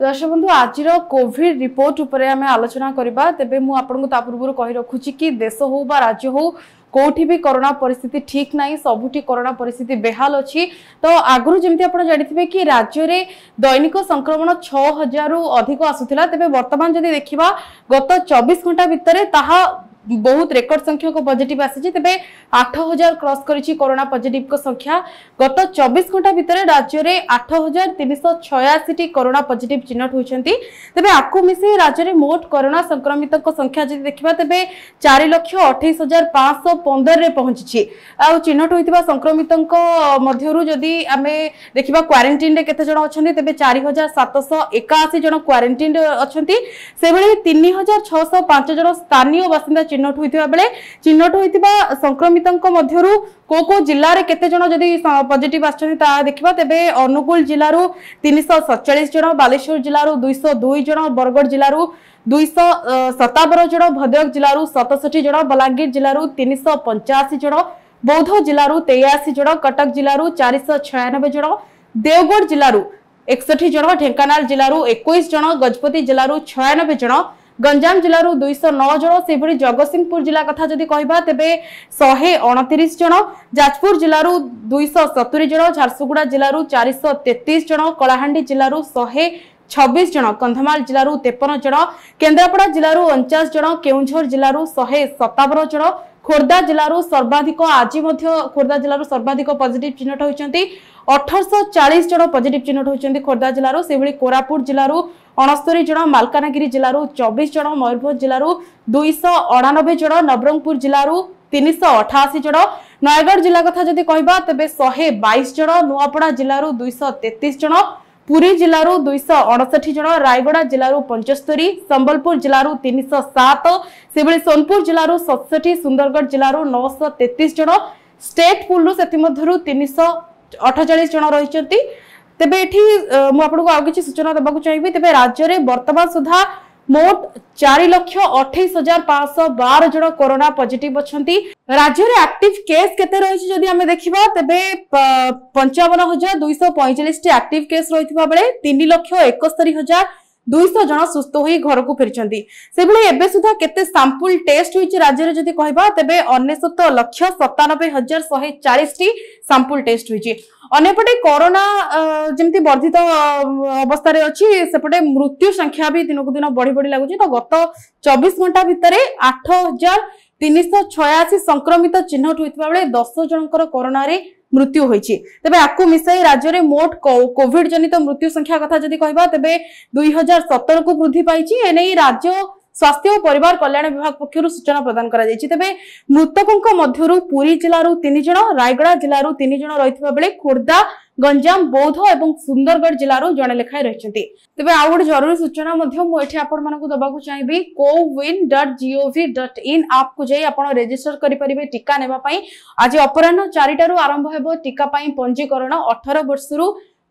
তো দর্শক বন্ধু আজির কোভিড রিপোর্ট উপরে আমি আলোচনা করা তেমনি মু আপনার তা পূর্ব কহি রাখুছি কি দেশ হো বা রাজ্য হো কোটি বি করোনা পরিস্থিতি ঠিক নাই সবুটি করোনা পরিস্থিতি বেহাল অছি তো আগর যেমতি আপনারা জানিথিবে কি রাজ্যরে দৈনিক সংক্রমণ 6000 রু অধিক আসুতিলা তেবে বর্তমান যদি দেখিবা গত 24 ঘন্টা ভিতরে তাহা ବହୁତ ରେକର୍ଡ ସଂଖ୍ୟକ ପଜିଟିଭ ଆସିଛି ତେବେ ଆଠ ହଜାର କ୍ରସ୍ କରିଛି କରୋନା ପଜିଟିଭଙ୍କ ସଂଖ୍ୟା ଗତ ଚବିଶ ଘଣ୍ଟା ଭିତରେ ରାଜ୍ୟରେ ଆଠ ହଜାର ତିନିଶହ ଛୟାଅଶୀଟି କରୋନା ପଜିଟିଭ ଚିହ୍ନଟ ହୋଇଛନ୍ତି ତେବେ ଆକୁ ମିଶାଇ ରାଜ୍ୟରେ ମୋଟ କରୋନା ସଂକ୍ରମିତଙ୍କ ସଂଖ୍ୟା ଯଦି ଦେଖିବା ତେବେ ଚାରି ଲକ୍ଷ ଅଠେଇଶ ହଜାର ପାଞ୍ଚଶହ ପନ୍ଦରରେ ପହଞ୍ଚିଛି ଆଉ ଚିହ୍ନଟ ହୋଇଥିବା ସଂକ୍ରମିତଙ୍କ ମଧ୍ୟରୁ ଯଦି ଆମେ ଦେଖିବା କ୍ୱାରେଣ୍ଟିନ୍ରେ କେତେ ଜଣ ଅଛନ୍ତି ତେବେ ଚାରି ହଜାର ସାତଶହ ଏକାଅଶୀ ଜଣ କ୍ୱାରେଣ୍ଟିନ୍ରେ ଅଛନ୍ତି ସେଭଳି ତିନି ହଜାର ଛଅଶହ ପାଞ୍ଚ ଜଣ ସ୍ଥାନୀୟ ବାସିନ୍ଦା চিহ্নট হয়ে বেড়ে চিহ্নট হয়ে সংক্রমিত মধ্যু কেউ কেউ জেলার কেতজন যদি পজিটিভ আসছেন তা দেখা তেমনি অনুগুল জেলার তিনশ সতচাশ জন বালেশ্বর জেলার দুইশ দুই জন বরগড় জেলার দুইশ সতাবন জন ভদ্রক জেলার সতষঠি জন বলাঙ্গীর জেলার তিনশ পঞ্চাশি জন বৌদ্ধ জেলার তেয়াশি জন কটক জেলার চারিশ ছয়ানবে জন দেওগড় জেলার একষঠি জন ঢেঙ্কানাল জেলার একুশ জন গজপতি জেলার ছয়ানবে জন ଗଞ୍ଜାମ ଜିଲ୍ଲାରୁ ଦୁଇଶହ ନଅ ଜଣ ସେହିଭଳି ଜଗତସିଂହପୁର ଜିଲ୍ଲା କଥା ଯଦି କହିବା ତେବେ ଶହେ ଅଣତିରିଶ ଜଣ ଯାଜପୁର ଜିଲ୍ଲାରୁ ଦୁଇଶହ ସତୁରି ଜଣ ଝାରସୁଗୁଡ଼ା ଜିଲ୍ଲାରୁ ଚାରିଶହ ତେତିଶ ଜଣ କଳାହାଣ୍ଡି ଜିଲ୍ଲାରୁ ଶହେ ଛବିଶ ଜଣ କନ୍ଧମାଳ ଜିଲ୍ଲାରୁ ତେପନ ଜଣ କେନ୍ଦ୍ରାପଡ଼ା ଜିଲ୍ଲାରୁ ଅଣଚାଶ ଜଣ କେଉଁଝର ଜିଲ୍ଲାରୁ ଶହେ ସତାବନ ଜଣ খোর্ধা জেলার সর্বাধিক আজ মধ্য খোর্ধা জেলার সর্বাধিক পজিটিভ চিহ্নট হয়েছেন অঠরশ চাশ জন পজিটিভ চিহ্নট হয়েছেন খোর্ধা জেলার সেইভাবে কোরাপুট জেলার অণস্তরি জন মালকানগিরি জেলার চবিশ জন ময়ূরভঞ্জ জেলার দুইশ অଣାনবে জন নবরঙ্গপুর জেলার তিনশ অঠাশি জন নয়গড় জেলা কথা যদি কহবা তবে শহে বাইশ জন নুয়াপড়া জেলার দুইশ তেত্রিশ জন ପୁରୀ ଜିଲ୍ଲାରୁ ଦୁଇଶହ ଅଣଷଠି ଜଣ ରାୟଗଡ଼ା ଜିଲ୍ଲାରୁ ପଞ୍ଚସ୍ତରୀ ସମ୍ବଲପୁର ଜିଲ୍ଲାରୁ ତିନିଶହ ସାତ ସେଭଳି ସୋନପୁର ଜିଲ୍ଲାରୁ ସତଷଠି ସୁନ୍ଦରଗଡ଼ ଜିଲ୍ଲାରୁ ନଅଶହ ତେତିଶ ଜଣ ଷ୍ଟେଟ୍ ପୁଲ୍ରୁ ସେଥିମଧ୍ୟରୁ ତିନିଶହ ଅଠଚାଳିଶ ଜଣ ରହିଛନ୍ତି ତେବେ ଏଠି ମୁଁ ଆପଣଙ୍କୁ ଆଉ କିଛି ସୂଚନା ଦେବାକୁ ଚାହିଁବି ତେବେ ରାଜ୍ୟରେ ବର୍ତ୍ତମାନ ସୁଦ୍ଧା ମୋଟ ଚାରି ଲକ୍ଷ ଅଠେଇଶ ହଜାର ପାଞ୍ଚଶହ ବାର ଜଣ କରୋନା ପଜିଟିଭ ଅଛନ୍ତି ରାଜ୍ୟରେ ଆକ୍ଟିଭ କେସ୍ କେତେ ରହିଛି ଯଦି ଆମେ ଦେଖିବା ତେବେ ପଞ୍ଚାବନ ହଜାର ଦୁଇଶହ ପଇଁଚାଳିଶଟି ଆକ୍ଟିଭ କେସ୍ ରହିଥିବା ବେଳେ ତିନି ଲକ୍ଷ ଏକସ୍ତରୀ ହଜାର ଦୁଇଶହ ଜଣ ସୁସ୍ଥ ହୋଇ ଘରକୁ ଫେରିଛନ୍ତି ସେଭଳି ଏବେ ସୁଦ୍ଧା କେତେ ସାମ୍ପୁଲ ଟେଷ୍ଟ ହୋଇଛି ରାଜ୍ୟରେ ଯଦି କହିବା ତେବେ ଅନେଶ୍ୱତ ଲକ୍ଷ ସତାନବେ ହଜାର ଶହେ ଚାଳିଶଟି ସାମ୍ପୁଲ ଟେଷ୍ଟ ହୋଇଛି ଅନ୍ୟପଟେ କରୋନା ଯେମିତି ବର୍ଦ୍ଧିତ ଅବସ୍ଥାରେ ଅଛି ସେପଟେ ମୃତ୍ୟୁ ସଂଖ୍ୟା ବି ଦିନକୁ ଦିନ ବଢି ବଢି ଲାଗୁଛି ତ ଗତ ଚବିଶ ଘଣ୍ଟା ଭିତରେ ଆଠ ହଜାର ତିନିଶହ ଛୟାଅଶୀ ସଂକ୍ରମିତ ଚିହ୍ନଟ ହୋଇଥିବା ବେଳେ ଦଶ ଜଣଙ୍କର କରୋନାରେ মৃত্যু হয়েছে তবে আকু মিশাই রাজ্যের মোট কোভিড জনিত মৃত্যু সংখ্যা কথা যদি কহবা তবে দুই হাজার সতরকু বৃদ্ধি পাইছে এনে রাজ্য স্বাস্থ্য ও পরিবার কল্যাণ বিভাগ পক্ষ সূচনা প্রদান করা যাইছে তবে মৃতকঙ্ মধ্যরু পুরী জেলার তিন জন রায়গড়া জেলার তিন জন রয়েছে বেড়ে খোর্ধা ଗଞ୍ଜାମ ବୌଦ୍ଧ ଏବଂ ସୁନ୍ଦରଗଡ଼ ଜିଲ୍ଲାରୁ ଜଣେ ଲେଖାଏଁ ରହିଛନ୍ତି ତେବେ ଆଉ ଗୋଟେ ଜରୁରୀ ସୂଚନା ମଧ୍ୟ ମୁଁ ଏଠି ଆପଣମାନଙ୍କୁ ଦେବାକୁ ଚାହିଁବି CoWIN dot G O V dot in ଆପ୍କୁ ଯାଇ ଆପଣ ରେଜିଷ୍ଟର କରିପାରିବେ ଟିକା ନେବା ପାଇଁ ଆଜି ଅପରାହ୍ନ ଚାରିଟାରୁ ଆରମ୍ଭ ହେବ ଟିକା ପାଇଁ ପଞ୍ଜୀକରଣ ଅଠର ବର୍ଷରୁ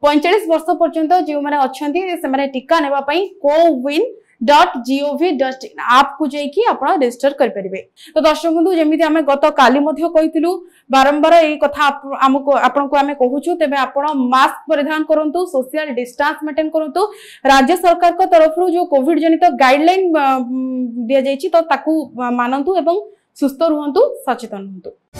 ପଇଁଚାଳିଶ ବର୍ଷ ପର୍ଯ୍ୟନ୍ତ ଯେଉଁମାନେ ଅଛନ୍ତି ସେମାନେ ଟିକା ନେବା ପାଇଁ CoWIN dot G O V dot in ଆପ୍କୁ ଯାଇକି ଆପଣ ରେଜିଷ୍ଟର କରିପାରିବେ ତ ଦର୍ଶକ ବନ୍ଧୁ ଯେମିତି ଆମେ ଗତ କାଲି ମଧ୍ୟ କହିଥିଲୁ ବାରମ୍ବାର ଏଇ କଥା ଆମକୁ ଆପଣଙ୍କୁ ଆମେ କହୁଛୁ ତେବେ ଆପଣ ମାସ୍କ ପରିଧାନ କରନ୍ତୁ ସୋସିଆଲ ଡିଷ୍ଟାନ୍ସ ମେଣ୍ଟେନ୍ କରନ୍ତୁ ରାଜ୍ୟ ସରକାରଙ୍କ ତରଫରୁ ଯେଉଁ କୋଭିଡ ଜନିତ ଗାଇଡଲାଇନ୍ ଦିଆଯାଇଛି ତ ତାକୁ ମାନନ୍ତୁ ଏବଂ ସୁସ୍ଥ ରୁହନ୍ତୁ ସଚେତନ ହୁଅନ୍ତୁ